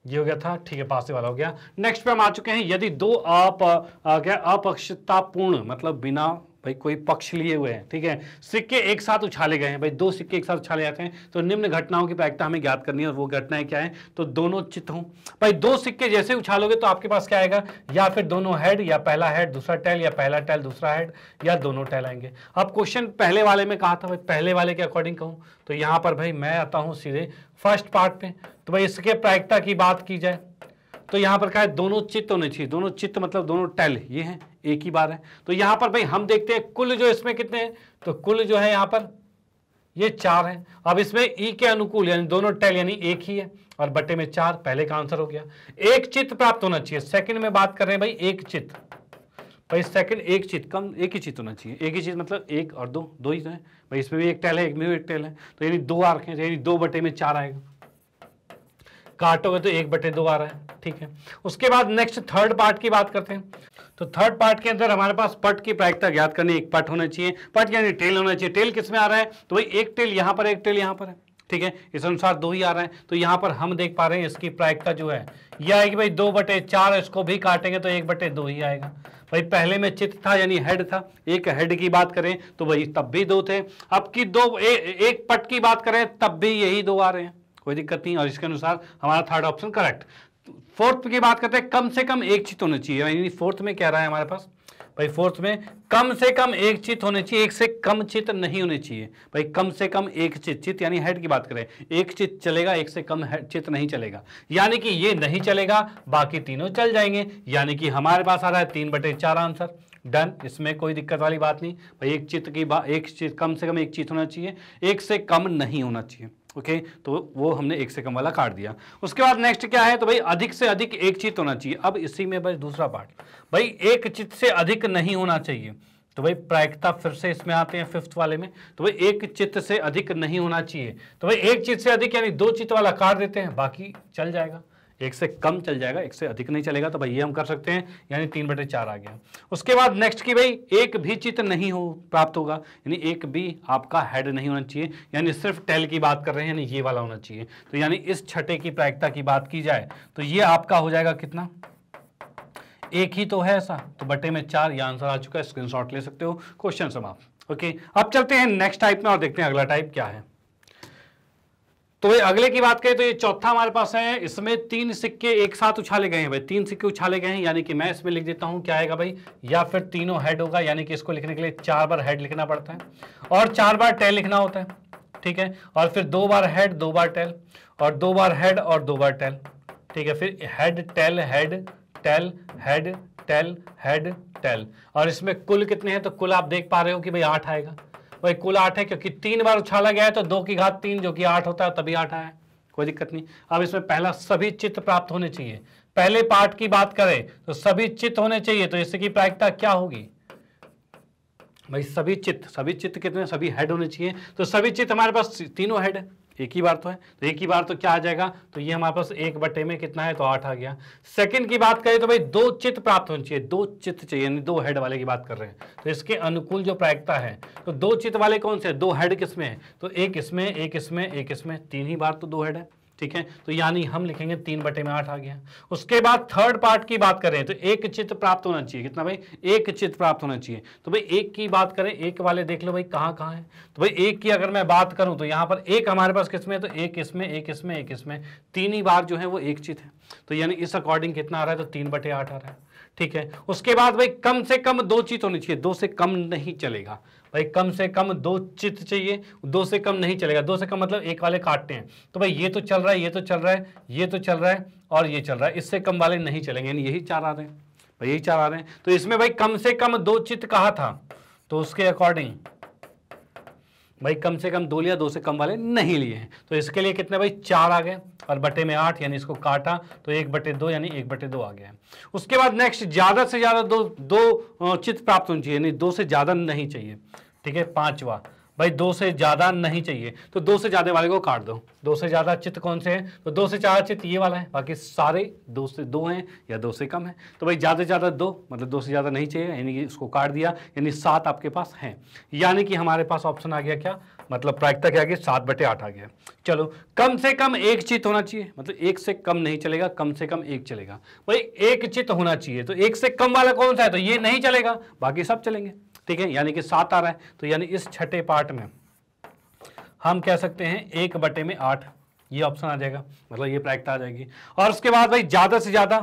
Speaker 1: ये हो गया था ठीक है पास वाला हो गया नेक्स्ट पे हम आ चुके हैं यदि दो आप आ, क्या अपक्षतापूर्ण मतलब बिना भाई कोई पक्ष लिए हुए हैं ठीक है सिक्के एक साथ उछाले गए हैं भाई दो सिक्के एक साथ उछाले जाते हैं तो निम्न घटनाओं की प्रायिकता हमें ज्ञात करनी है और वो घटनाएं क्या है तो दोनों चित हों भाई दो सिक्के जैसे उछालोगे तो आपके पास क्या आएगा या फिर दोनों हेड या पहला हेड दूसरा टैल या पहला टैल दूसरा हेड या दोनों टैल आएंगे अब क्वेश्चन पहले वाले में कहा था भाई पहले वाले के अकॉर्डिंग कहूँ तो यहाँ पर भाई मैं आता हूँ सीधे फर्स्ट पार्ट पे तो भाई इसके प्रायिकता की बात की जाए तो यहां पर क्या है दोनों चित्त होने चाहिए दोनों चित्त मतलब दोनों टेल ये हैं एक ही बार है तो यहां पर भाई हम देखते हैं कुल जो इसमें कितने हैं तो कुल जो है यहां पर ये चार है अब इसमें ई के अनुकूल यानी दोनों टेल यानी एक ही है और बटे में चार पहले का आंसर हो गया एक चित्त प्राप्त होना चाहिए सेकंड में बात कर रहे हैं भाई एक चित्त भाई सेकंड एक चित्त कम एक ही चित्त होना चाहिए एक ही चित्त मतलब एक और दो दो ही तो है भाई इसमें भी एक टेल है एक में भी एक टेल है तो यानी दो आर्क है यानी दो बटे में चार आएगा काटोगे तो एक बटे दो आ रहा है ठीक है उसके बाद नेक्स्ट थर्ड पार्ट की बात करते हैं तो थर्ड पार्ट के अंदर हमारे पास पट की प्रायिकता ज्ञात करनी एक पट होना चाहिए पट यानी टेल होना चाहिए टेल किस में आ रहा है तो भाई एक टेल यहाँ पर एक टेल यहाँ पर है ठीक है इस अनुसार दो ही आ रहे हैं तो यहाँ पर हम देख पा रहे हैं इसकी प्रायिकता जो है यह है कि भाई दो बटे चार इसको भी काटेंगे तो एक बटे दो ही आएगा भाई पहले में चित था यानी हेड था एक हेड की बात करें तो भाई तब भी दो थे अब की दो ए, एक पट की बात करें तब भी यही दो आ रहे हैं कोई दिक्कत नहीं और इसके अनुसार हमारा थर्ड ऑप्शन करेक्ट फोर्थ की बात करते हैं कम से कम एक चित तो होनी चाहिए यानी फोर्थ में क्या रहा है हमारे पास भाई फोर्थ में कम से कम एक चित होने चाहिए एक से कम चित नहीं होने चाहिए भाई कम से कम एक चित चित यानी हेड की बात करें एक चित चलेगा एक से कम चित नहीं चलेगा यानी कि ये नहीं चलेगा बाकी तीनों चल जाएंगे यानी कि हमारे पास आ रहा है तीन बटे चार आंसर डन इसमें कोई दिक्कत वाली बात नहीं भाई एक चित्र की बात एक चित कम से कम एक चित होना चाहिए एक से कम नहीं होना चाहिए ओके तो वो हमने एक से कम वाला काट दिया उसके बाद नेक्स्ट क्या है तो भाई अधिक से अधिक एक चित्त तो होना चाहिए अब इसी में भाई दूसरा पार्ट भाई एक चित्त से अधिक नहीं होना चाहिए तो भाई प्रायिकता फिर से इसमें आते हैं फिफ्थ वाले में तो भाई एक चित्त से अधिक नहीं होना चाहिए तो भाई एक चित्त से अधिक यानी दो चित्त तो वाला काट देते हैं बाकी चल जाएगा एक से कम चल जाएगा एक से अधिक नहीं चलेगा तो भाई ये हम कर सकते हैं यानी तीन बटे चार आ गया उसके बाद नेक्स्ट की भाई एक भी चित्र नहीं हो प्राप्त होगा यानी एक भी आपका हेड नहीं होना चाहिए यानी सिर्फ टेल की बात कर रहे हैं यानी ये वाला होना चाहिए तो यानी इस छठे की प्रायिकता की बात की जाए तो ये आपका हो जाएगा कितना एक ही तो है ऐसा तो बटे में चार ये आंसर आ चुका है स्क्रीनशॉट ले सकते हो क्वेश्चन समाप्त ओके अब चलते हैं नेक्स्ट टाइप में और देखते हैं अगला टाइप क्या है तो भाई अगले की बात करें तो ये चौथा हमारे पास है इसमें तीन सिक्के एक साथ उछाले गए हैं भाई तीन सिक्के उछाले गए हैं यानी कि मैं इसमें लिख देता हूं क्या आएगा भाई या फिर तीनों हेड होगा यानी कि इसको लिखने के लिए चार बार हेड लिखना पड़ता है और चार बार टेल लिखना होता है ठीक है और फिर दो बार हेड दो बार टेल और दो बार हेड और दो बार टेल ठीक है फिर head tail head tail head tail head tail और इसमें कुल कितने हैं तो कुल आप देख पा रहे हो कि भाई आठ आएगा वही कुल आठ है क्योंकि तीन बार उछाला गया है तो दो की घात तीन जो कि आठ होता है तभी आठ आया कोई दिक्कत नहीं अब इसमें पहला सभी चित्र प्राप्त होने चाहिए पहले पार्ट की बात करें तो सभी चित्त होने चाहिए तो इसकी प्रायिकता क्या होगी भाई सभी चित्त सभी चित्त कितने सभी हेड होने चाहिए तो सभी चित्त हमारे पास तीनों हेड है एक ही बार तो है तो एक ही बार तो क्या आ जाएगा तो ये हमारे पास एक बटे में कितना है तो आठ आ गया सेकंड की बात करें तो भाई दो चित्त प्राप्त होनी चाहिए दो चित्त चाहिए यानी दो हेड वाले की बात कर रहे हैं तो इसके अनुकूल जो प्रायिकता है तो दो चित्त वाले कौन से दो हेड किसमें है तो एक इसमें एक इसमें एक इसमें तीन ही बार तो दो हेड है ठीक है तो यानी हम लिखेंगे तीन बटे में आठ आ गया उसके बाद थर्ड पार्ट की बात करें तो एक चित्र प्राप्त होना चाहिए कितना भाई एक चित्र प्राप्त होना चाहिए तो भाई एक की बात करें एक वाले देख लो भाई कहाँ कहाँ है तो भाई एक की अगर मैं बात करूं तो यहाँ पर एक हमारे पास किसमें तो एक इसमें एक इसमें एक इसमें तीन ही बार जो है वो एक चित्र है तो यानी इस अकॉर्डिंग कितना आ रहा है तो तीन बटे आठ आ रहा है ठीक है उसके बाद भाई कम से कम दो चीज होनी चाहिए दो से कम नहीं चलेगा भाई कम से कम दो चित्र चाहिए दो से कम नहीं चलेगा दो से कम मतलब एक वाले काटते हैं तो भाई ये तो चल रहा है ये तो चल रहा है ये तो चल रहा है और ये चल रहा है इससे कम वाले नहीं चलेंगे यानी यही चार आ रहे हैं भाई यही चार आ रहे हैं तो इसमें भाई कम से कम दो चित्र कहा था तो उसके अकॉर्डिंग भाई कम से कम दो लिया दो से कम वाले नहीं लिए हैं तो इसके लिए कितने भाई चार आ गए और बटे में आठ यानी इसको काटा तो एक बटे दो यानी एक बटे दो आ गया उसके बाद नेक्स्ट ज़्यादा से ज़्यादा दो दो चित्र प्राप्त होनी चाहिए यानी दो से ज़्यादा नहीं चाहिए ठीक है पांचवा भाई दो से ज्यादा नहीं चाहिए तो दो से ज्यादा वाले को काट दो दो से ज्यादा चित्त कौन से हैं तो दो से चार चित्त ये वाला है बाकी सारे दो से दो हैं या दो से कम है तो भाई ज्यादा से ज्यादा दो मतलब दो से ज्यादा नहीं चाहिए यानी कि इसको काट दिया यानी सात आपके पास हैं यानी कि हमारे पास ऑप्शन आ गया क्या मतलब प्रायिकता क्या आ गया सात बटे आठ आ गया चलो कम से कम एक चित्त होना चाहिए मतलब एक से कम नहीं चलेगा कम से कम एक चलेगा भाई एक चित्त होना चाहिए तो एक से कम वाला कौन सा है तो ये नहीं चलेगा बाकी सब चलेंगे ठीक है यानी कि सात आ रहा है तो यानी इस छठे पार्ट में हम कह सकते हैं एक बटे में आठ ये ऑप्शन आ जाएगा मतलब ये प्रायिकता आ जाएगी और उसके बाद भाई ज़्यादा से ज़्यादा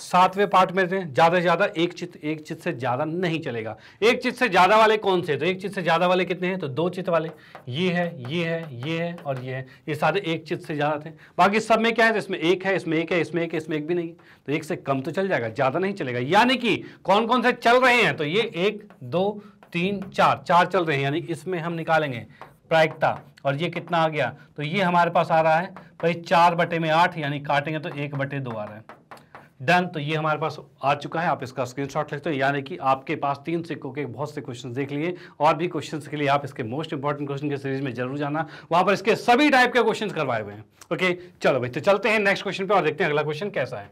Speaker 1: सातवें पार्ट में थे ज़्यादा से ज़्यादा एक चित एक चित से ज़्यादा नहीं चलेगा एक चित से ज़्यादा वाले कौन से तो एक चित से ज़्यादा वाले कितने हैं तो दो चित वाले ये है ये है ये है और ये है ये सारे एक चित से ज़्यादा थे बाकी सब में क्या है तो इसमें एक है इसमें एक है इसमें एक है इसमें एक भी नहीं तो एक से कम तो चल जाएगा ज़्यादा नहीं चलेगा यानी कि कौन कौन से चल रहे हैं तो ये एक दो तीन चार चार चल रहे हैं यानी इसमें हम निकालेंगे प्रायिकता और ये कितना आ गया तो ये हमारे पास आ रहा है भाई चार बटे में आठ यानी काटेंगे तो एक बटे दो आ रहा है डन तो ये हमारे पास आ चुका है आप इसका स्क्रीनशॉट लेते हो यानी कि आपके पास तीन सिक्कों के बहुत से क्वेश्चन देख लिए और भी क्वेश्चन के लिए आप इसके मोस्ट इंपॉर्टेंट क्वेश्चन के सीरीज में जरूर जाना वहां पर इसके सभी टाइप के क्वेश्चन करवाए हुए हैं ओके चलो भाई तो चलते हैं नेक्स्ट क्वेश्चन पे और देखते हैं अगला क्वेश्चन कैसा है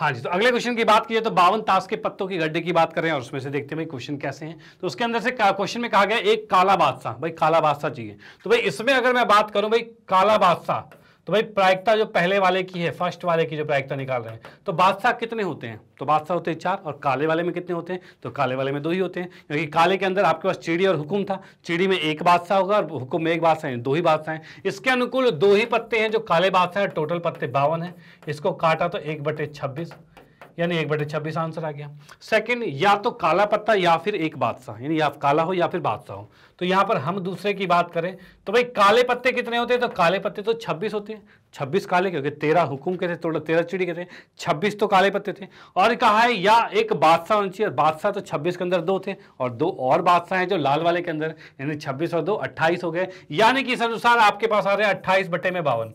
Speaker 1: हाँ जी तो अगले क्वेश्चन की बात की तो बावन ताश के पत्तों की गड्ढे की बात करें और उसमें से देखते हैं भाई क्वेश्चन कैसे हैं तो उसके अंदर से क्वेश्चन में कहा गया एक काला बादशाह भाई काला बादशाह चाहिए तो भाई इसमें अगर मैं बात करूं भाई काला बादशाह तो भाई प्रायिकता जो पहले वाले की है फर्स्ट वाले की जो प्रायिकता निकाल रहे हैं तो बादशाह कितने होते हैं तो बादशाह होते हैं चार और काले वाले में कितने होते हैं तो काले वाले में दो ही होते हैं क्योंकि काले के अंदर आपके पास चिड़ी और हुकुम था चिड़ी में एक बादशाह होगा और हुकुम में एक बादशाह दो ही बादशाह हैं इसके अनुकूल दो ही पत्ते हैं जो काले बादशाह हैं टोटल पत्ते बावन है इसको काटा तो एक बटे छब्बीस यानी एक बटे छब्बीस आंसर आ गया सेकंड या तो काला पत्ता या फिर एक बादशाह यानी या काला हो या फिर बादशाह हो तो यहाँ पर हम दूसरे की बात करें तो भाई काले पत्ते कितने होते हैं तो काले पत्ते तो छब्बीस होते हैं छब्बीस काले क्योंकि तेरह हुकुम के थे थोड़ा तेरह चिड़ी के थे छब्बीस तो काले पत्ते थे और कहा है या एक बादशाह होनी चाहिए बादशाह तो छब्बीस के अंदर दो थे और दो और बादशाह हैं जो लाल वाले के अंदर यानी छब्बीस और दो अट्ठाईस हो गए यानी कि इस अनुसार आपके पास आ रहे हैं अट्ठाईस बटे में बावन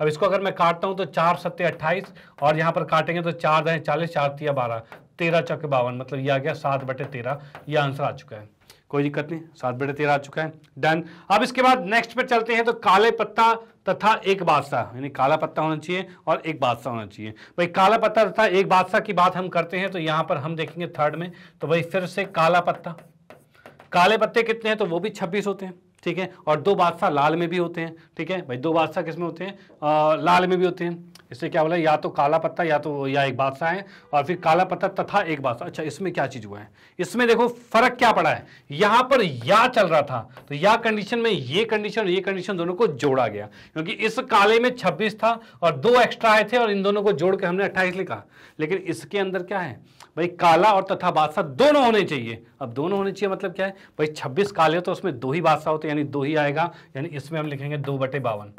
Speaker 1: अब इसको अगर मैं काटता हूँ तो चार सत्ते अट्ठाईस और यहाँ पर काटेंगे तो चार दें चालीस चार तिया बारह तेरह चौके बावन मतलब ये आ गया सात बटे तेरह ये आंसर आ चुका है कोई दिक्कत नहीं सात बटे तेरह आ चुका है डन अब इसके बाद नेक्स्ट पर चलते हैं तो काले पत्ता तथा एक बादशाह यानी काला पत्ता होना चाहिए और एक बादशाह होना चाहिए भाई काला पत्ता तथा एक बादशाह की बात हम करते हैं तो यहाँ पर हम देखेंगे थर्ड में तो भाई फिर से काला पत्ता काले पत्ते कितने हैं तो वो भी छब्बीस होते हैं ठीक है और दो बादशाह लाल में भी होते हैं ठीक है भाई दो बादशाह किस में होते हैं लाल में भी होते हैं इससे क्या बोला या तो काला पत्ता या तो या एक बादशाह है और फिर काला पत्ता तथा एक बादशाह अच्छा इसमें क्या चीज हुआ है इसमें देखो फर्क क्या पड़ा है यहां पर या चल रहा था तो या कंडीशन में ये कंडीशन और ये कंडीशन दोनों को जोड़ा गया क्योंकि इस काले में छब्बीस था और दो एक्स्ट्रा आए थे और इन दोनों को जोड़ के हमने अट्ठाईस लिखा लेकिन इसके अंदर क्या है भाई काला और तथा बादशाह दोनों होने चाहिए अब दोनों होने चाहिए मतलब क्या है भाई छब्बीस काले तो उसमें दो ही बादशाह होते यानी दो ही आएगा यानी इसमें हम लिखेंगे दो बटे बावन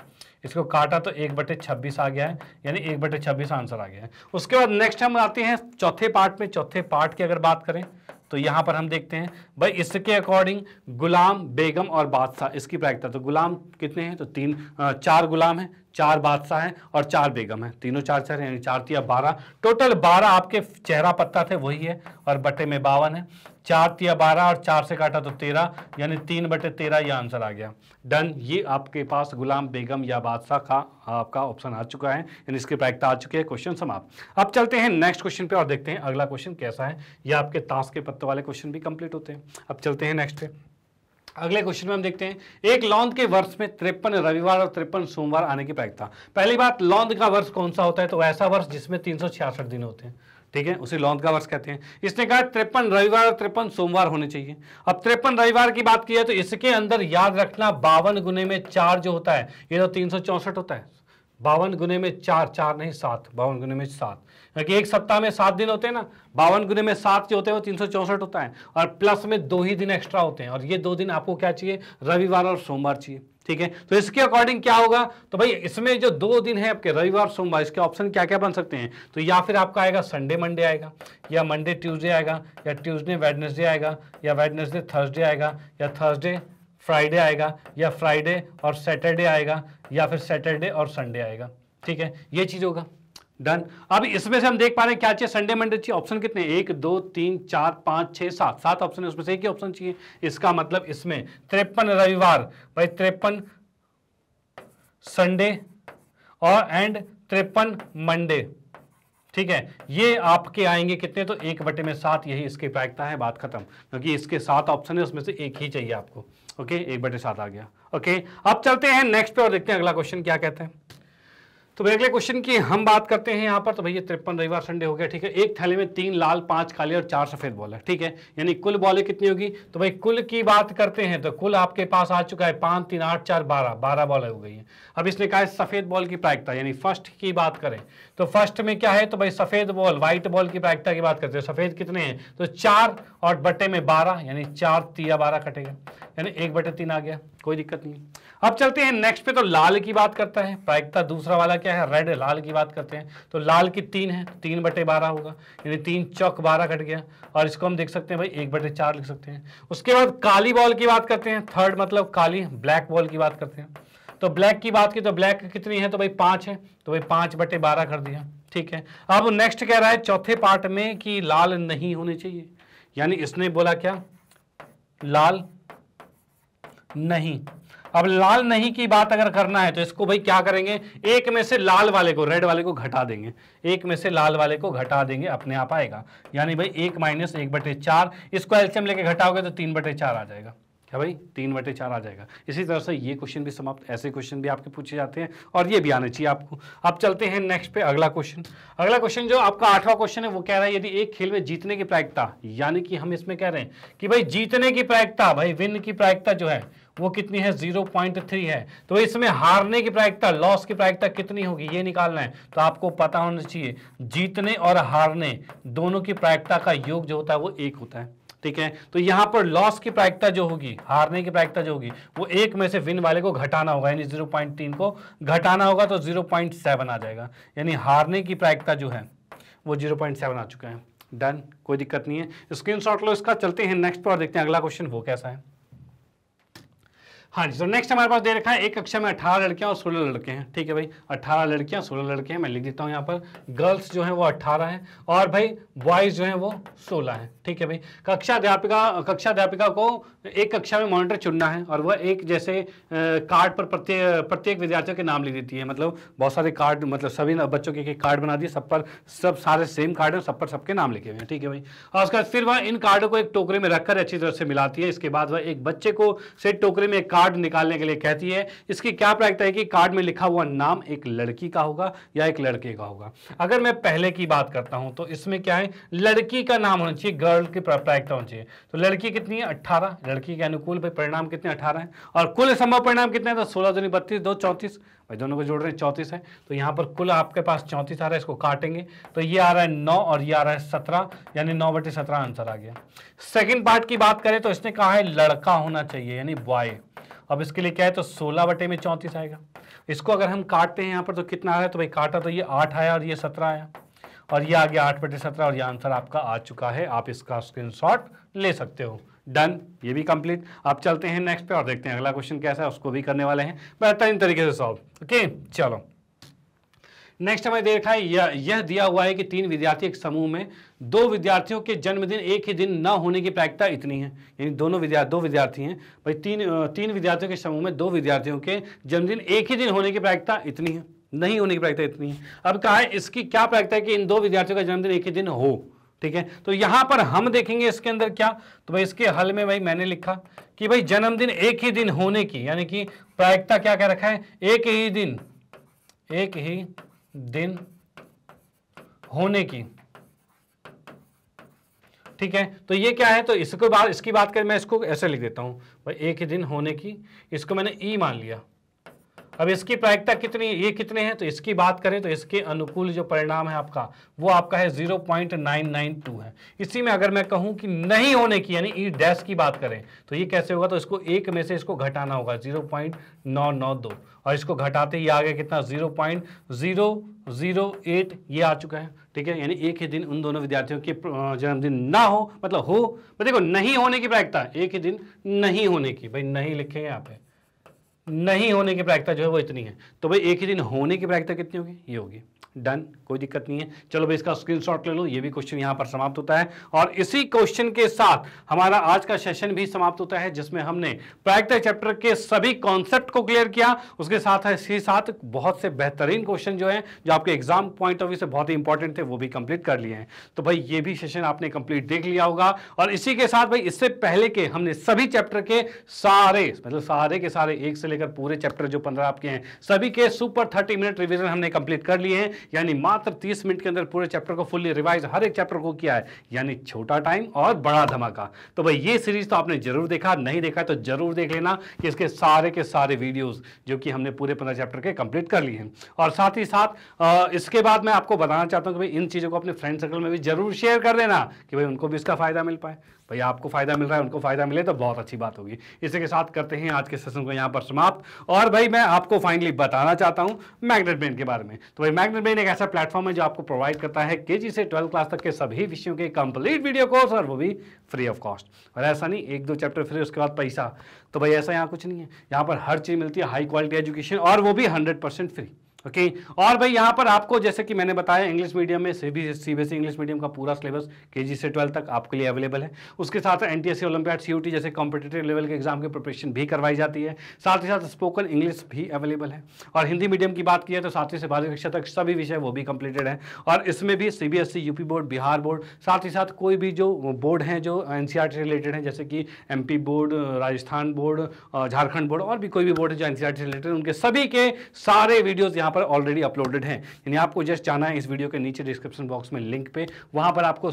Speaker 1: इसको काटा तो एक बटे छब्बीस आ गया है यानी एक बटे छब्बीस आंसर आ गया है उसके बाद नेक्स्ट हम आते हैं चौथे पार्ट में चौथे पार्ट की अगर बात करें तो यहाँ पर हम देखते हैं भाई इसके अकॉर्डिंग गुलाम बेगम और बादशाह इसकी प्रायिकता तो गुलाम कितने हैं तो तीन चार गुलाम हैं चार बादशाह हैं और चार बेगम हैं तीनों चार चार यानी चार तिया बारह टोटल बारह आपके चेहरा पत्ता थे वही है और बटे में बावन है चार तिया बारह और चार से काटा तो तेरह यानी तीन बटे तेरह यह आंसर आ गया डन ये आपके पास गुलाम बेगम या बादशाह का आपका ऑप्शन आ चुका है यानी इसके प्रायिकता आ चुकी है क्वेश्चन समाप्त अब चलते हैं नेक्स्ट क्वेश्चन पे और देखते हैं अगला क्वेश्चन कैसा है यह आपके ताश के पत्ते वाले क्वेश्चन भी कंप्लीट होते हैं अब चलते हैं नेक्स्ट पे अगले क्वेश्चन में हम देखते हैं एक लौंद के वर्ष में त्रेपन रविवार और त्रेपन सोमवार आने की प्रायिकता पहली बात लौंद का वर्ष कौन सा होता है तो ऐसा वर्ष जिसमें तीन दिन होते हैं ठीक है उसे लौंद का वर्ष कहते हैं इसने कहा त्रेपन रविवार और त्रेपन सोमवार होने चाहिए अब त्रेपन रविवार की बात की है तो इसके अंदर याद रखना बावन गुने में चार जो होता है ये तो तीन होता है बावन गुने में चार चार नहीं सात बावन गुने में सात क्योंकि एक सप्ताह में सात दिन होते हैं ना बावन गुने में सात जो होते हैं वो तीन सौ चौंसठ होता है और प्लस में दो ही दिन एक्स्ट्रा होते हैं और ये दो दिन आपको क्या चाहिए रविवार और सोमवार चाहिए ठीक है तो इसके अकॉर्डिंग क्या होगा तो भाई इसमें जो दो दिन है आपके रविवार सोमवार इसके ऑप्शन क्या क्या बन सकते हैं तो या फिर आपका आएगा संडे मंडे आएगा या मंडे ट्यूजडे आएगा या ट्यूजडे वेडनेसडे आएगा या वेडनेसडे थर्सडे आएगा या थर्सडे फ्राइडे आएगा या फ्राइडे और सैटरडे आएगा या फिर सैटरडे और संडे आएगा ठीक है ये चीज़ होगा डन अब इसमें से हम देख पा रहे हैं क्या चाहिए संडे मंडे चाहिए ऑप्शन कितने एक दो तीन चार पाँच छः सात सात ऑप्शन है उसमें से एक ही ऑप्शन चाहिए इसका मतलब इसमें त्रेपन रविवार भाई त्रेपन संडे और एंड त्रेपन मंडे ठीक है ये आपके आएंगे कितने तो एक बटे में सात यही इसकी प्रायिकता है बात खत्म क्योंकि इसके सात ऑप्शन है उसमें से एक ही चाहिए आपको ओके एक बटे सात आ गया ओके अब चलते हैं नेक्स्ट पे और देखते हैं अगला क्वेश्चन क्या कहते हैं तो भाई अगले क्वेश्चन की हम बात करते हैं यहाँ पर तो भैया तिरपन रविवार संडे हो गया ठीक है एक थैले में तीन लाल पांच काले और चार सफेद बॉल है ठीक है यानी कुल बॉलें कितनी होगी तो भाई कुल की बात करते हैं तो कुल आपके पास आ चुका है पांच तीन आठ चार बारह बारह बॉल हो गई है अब इसने कहा है सफेद बॉल की प्रायिकता यानी फर्स्ट की बात करें तो फर्स्ट में क्या है तो भाई सफेद बॉल व्हाइट बॉल की प्रायिकता की बात करते हैं सफेद कितने हैं तो चार और बटे में बारह यानी चार तिया बारह कटेगा यानी एक बटे तीन आ गया कोई दिक्कत नहीं अब चलते हैं नेक्स्ट पे तो लाल की बात करता है प्रायिकता दूसरा वाला क्या है रेड लाल की बात करते हैं तो लाल की तीन है तीन बटे बारह होगा यानी तीन चौक बारह कट गया और इसको हम देख सकते हैं भाई एक बटे चार लिख सकते हैं उसके बाद काली बॉल की बात करते हैं थर्ड मतलब काली ब्लैक बॉल की बात करते हैं तो ब्लैक की बात की तो ब्लैक कितनी है तो भाई पाँच है तो भाई पाँच बटे बारह कर दिया ठीक है अब नेक्स्ट कह रहा है चौथे पार्ट में कि लाल नहीं होने चाहिए यानी इसने बोला क्या लाल नहीं अब लाल नहीं की बात अगर करना है तो इसको भाई क्या करेंगे एक में से लाल वाले को रेड वाले को घटा देंगे एक में से लाल वाले को घटा देंगे अपने आप आएगा यानी भाई एक माइनस एक बटे चार इसको एल्सियम लेके घटाओगे तो तीन बटे चार आ जाएगा क्या भाई तीन बटे चार आ जाएगा इसी तरह से ये क्वेश्चन भी समाप्त ऐसे क्वेश्चन भी आपके पूछे जाते हैं और ये भी आने चाहिए आपको अब चलते हैं नेक्स्ट पे अगला क्वेश्चन अगला क्वेश्चन जो आपका आठवां क्वेश्चन है वो कह रहा है यदि एक खेल में जीतने की प्रायिकता यानी कि हम इसमें कह रहे हैं कि भाई जीतने की प्रायिकता भाई विन की प्रायिकता जो है वो कितनी है थ्री है तो इसमें हारने की प्रायिकता लॉस की प्रायिकता कितनी होगी ये निकालना है तो आपको पता होना चाहिए जीतने और हारने दोनों की प्रायिकता का योग जो होता है वो एक होता है ठीक है तो यहां पर लॉस की प्रायिकता जो होगी हारने की प्रायिकता जो होगी वो एक में से विन वाले को घटाना होगा यानी जीरो पॉइंट तीन को घटाना होगा तो जीरो पॉइंट सेवन आ जाएगा यानी हारने की प्रायिकता जो है वो जीरो पॉइंट सेवन आ चुका है डन कोई दिक्कत नहीं है स्क्रीन शॉट लो इसका चलते हैं नेक्स्ट पर और देखते हैं अगला क्वेश्चन वो कैसा है हाँ जी तो नेक्स्ट हमारे पास दे रखा है एक कक्षा में अठारह लड़कियां और सोलह लड़के हैं ठीक है भाई अठारह लड़कियां सोलह लड़के हैं मैं लिख देता हूँ यहाँ पर गर्ल्स जो है वो अट्ठारह हैं और भाई बॉयज जो है वो सोलह हैं ठीक है भाई कक्षा अध्यापिका कक्षा अध्यापिका को एक कक्षा में मॉनिटर चुनना है और वह एक जैसे कार्ड पर प्रत्येक प्रत्येक विद्यार्थियों के नाम लिख देती है मतलब बहुत सारे कार्ड मतलब सभी बच्चों के कार्ड बना दिए सब पर सब सारे सेम कार्ड हैं सब पर सबके नाम लिखे हुए हैं ठीक है भाई और उसके बाद फिर वह इन कार्डों को एक टोकरे में रखकर अच्छी तरह से मिलाती है इसके बाद वह एक बच्चे को से टोकरे में एक कार्ड निकालने के लिए कहती है इसकी क्या प्रायिकता है कि कार्ड में लिखा हुआ नाम एक लड़की का होगा या एक लड़के का होगा अगर मैं पहले की बात करता हूं तो इसमें क्या है लड़की का नाम होना चाहिए गर्ल की प्रायिकता होनी चाहिए तो लड़की कितनी है अट्ठारह लड़की के अनुकूल परिणाम कितने अठारह है और कुल संभव परिणाम कितने तो सोलह दो बत्तीस दो चौंतीस भाई दोनों को जोड़ रहे हैं चौंतीस है तो यहाँ पर कुल आपके पास चौंतीस आ रहा है इसको काटेंगे तो ये आ रहा है नौ और ये आ रहा है सत्रह यानी नौ बटे सत्रह आंसर आ गया सेकंड पार्ट की बात करें तो इसने कहा है लड़का होना चाहिए यानी बॉय अब इसके लिए क्या है तो सोलह बटे में चौंतीस आएगा इसको अगर हम काटते हैं यहाँ पर तो कितना आया तो भाई काटा तो ये आठ आया और ये सत्रह आया और ये आ गया आठ बटे सत्रह और ये आंसर आपका आ चुका है आप इसका शॉट ले सकते हो डन ये भी कंप्लीट आप चलते हैं नेक्स्ट पे और देखते हैं अगला क्वेश्चन कैसा है उसको भी करने वाले हैं बेहतरीन तरीके से सॉल्व ओके चलो नेक्स्ट हमें देखा है यह, यह दिया हुआ है कि तीन विद्यार्थी एक समूह में दो विद्यार्थियों के जन्मदिन एक ही दिन न होने की प्रायिकता इतनी है यानी दोनों विद्यार्थी दो विद्यार्थी हैं भाई तीन तीन विद्यार्थियों के समूह में दो विद्यार्थियों के जन्मदिन एक ही दिन होने की प्रायिकता इतनी है नहीं होने की प्रायिकता इतनी है अब कहा है इसकी क्या प्रायिकता है कि इन दो विद्यार्थियों का जन्मदिन एक ही दिन हो ठीक है तो यहां पर हम देखेंगे इसके अंदर क्या तो भाई इसके हल में भाई मैंने लिखा कि भाई जन्मदिन एक ही दिन होने की यानी कि प्रायिकता क्या कह रखा है एक ही दिन एक ही दिन होने की ठीक है तो ये क्या है तो इसको बात इसकी बात करें मैं इसको ऐसे लिख देता हूं भाई एक ही दिन होने की इसको मैंने ई मान लिया अब इसकी प्रायिकता कितनी ये कितने हैं तो इसकी बात करें तो इसके अनुकूल जो परिणाम है आपका वो आपका है 0.992 है इसी में अगर मैं कहूं कि नहीं होने की यानी ई डैश की बात करें तो ये कैसे होगा तो इसको एक में से इसको घटाना होगा 0.992 और इसको घटाते ही आगे कितना 0.008 ये आ चुका है ठीक है यानी एक ही दिन उन दोनों विद्यार्थियों के जन्मदिन ना हो मतलब हो देखो नहीं होने की प्रायिकता एक ही दिन नहीं होने की भाई नहीं लिखेंगे यहाँ पे नहीं होने की प्रायिकता जो है वो इतनी है तो भाई एक ही दिन होने की प्रायिकता कितनी होगी ये होगी डन कोई दिक्कत नहीं है चलो भाई इसका स्क्रीनशॉट ले लो ये भी क्वेश्चन यहाँ पर समाप्त होता है और इसी क्वेश्चन के साथ हमारा आज का सेशन भी समाप्त होता है जिसमें हमने प्रायिकता चैप्टर के सभी कॉन्सेप्ट को क्लियर किया उसके साथ इसी साथ बहुत से बेहतरीन क्वेश्चन जो हैं जो आपके एग्जाम पॉइंट ऑफ व्यू से बहुत ही इंपॉर्टेंट थे वो भी कंप्लीट कर लिए हैं तो भाई ये भी सेशन आपने कंप्लीट देख लिया होगा और इसी के साथ भाई इससे पहले के हमने सभी चैप्टर के सारे मतलब सारे के सारे एक से लेकर पूरे चैप्टर जो पंद्रह आपके हैं सभी के सुपर थर्टी मिनट रिविजन हमने कंप्लीट कर लिए हैं यानी मात्र 30 मिनट के अंदर पूरे चैप्टर को फुल्ली रिवाइज हर एक चैप्टर को किया है यानी छोटा टाइम और बड़ा धमाका तो भाई ये सीरीज तो आपने जरूर देखा नहीं देखा तो जरूर देख लेना कि इसके सारे के सारे वीडियोज जो कि हमने पूरे पंद्रह चैप्टर के कंप्लीट कर लिए हैं और साथ ही साथ इसके बाद मैं आपको बताना चाहता हूँ कि भाई इन चीज़ों को अपने फ्रेंड सर्कल में भी जरूर शेयर कर देना कि भाई उनको भी इसका फ़ायदा मिल पाए भाई आपको फ़ायदा मिल रहा है उनको फ़ायदा मिले तो बहुत अच्छी बात होगी इसी के साथ करते हैं आज के सेशन को यहाँ पर समाप्त और भाई मैं आपको फाइनली बताना चाहता हूँ मैग्नेट ब्रेन के बारे में तो भाई मैग्नेट ब्रेन एक ऐसा प्लेटफॉर्म है जो आपको प्रोवाइड करता है के से ट्वेल्थ क्लास तक के सभी विषयों के कंप्लीट वीडियो कोर्स और वो भी फ्री ऑफ कॉस्ट और ऐसा नहीं एक दो चैप्टर फ्री उसके बाद पैसा तो भाई ऐसा यहाँ कुछ नहीं है यहाँ पर हर चीज़ मिलती है हाई क्वालिटी एजुकेशन और वो भी हंड्रेड फ्री ओके okay. और भाई यहाँ पर आपको जैसे कि मैंने बताया इंग्लिश मीडियम में C B S English medium का पूरा सिलेबस के जी से ट्वेल्थ तक आपके लिए अवेलेबल है उसके साथ N T S olympiad C U T जैसे कॉम्पिटेटिव लेवल के एग्जाम की प्रिपरेशन भी करवाई जाती है साथ ही साथ स्पोकन इंग्लिश भी अवेलेबल है और हिंदी मीडियम की बात की है तो सातवीं से बारहवीं कक्षा तक सभी विषय वो भी कंप्लीटेड है और इसमें भी C B S E UP board Bihar board साथ ही साथ कोई भी जो बोर्ड हैं जो एन सी टी रिलेटेड हैं जैसे कि M P board Rajasthan board Jharkhand board और भी कोई भी बोर्ड है जो N C R T related उनके सभी के सारे वीडियोज़ यहाँ यहाँ पर ऑलरेडी अपलोडेड हैं यानी आपको जस्ट जाना है इस वीडियो के नीचे डिस्क्रिप्शन बॉक्स में लिंक पे वहाँ पर आपको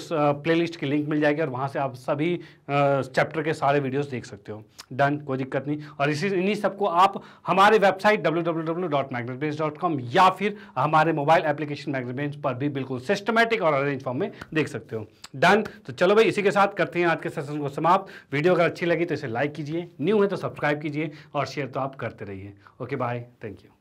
Speaker 1: लिस्ट की लिंक मिल जाएगी और वहाँ से आप सभी चैप्टर के सारे वीडियोज़ देख सकते हो डन कोई दिक्कत नहीं और इसी इन्हीं सबको आप हमारे वेबसाइट डब्ल्यू या फिर हमारे मोबाइल एप्लीकेशन मैग्नेटबेंच पर भी बिल्कुल सिस्टमेटिक और अरेंज फॉर्म में देख सकते हो डन तो चलो भाई इसी के साथ करते हैं आज के सेशन को समाप्त वीडियो अगर अच्छी लगी तो इसे लाइक कीजिए न्यू है तो सब्सक्राइब कीजिए और शेयर तो आप करते रहिए ओके बाय थैंक यू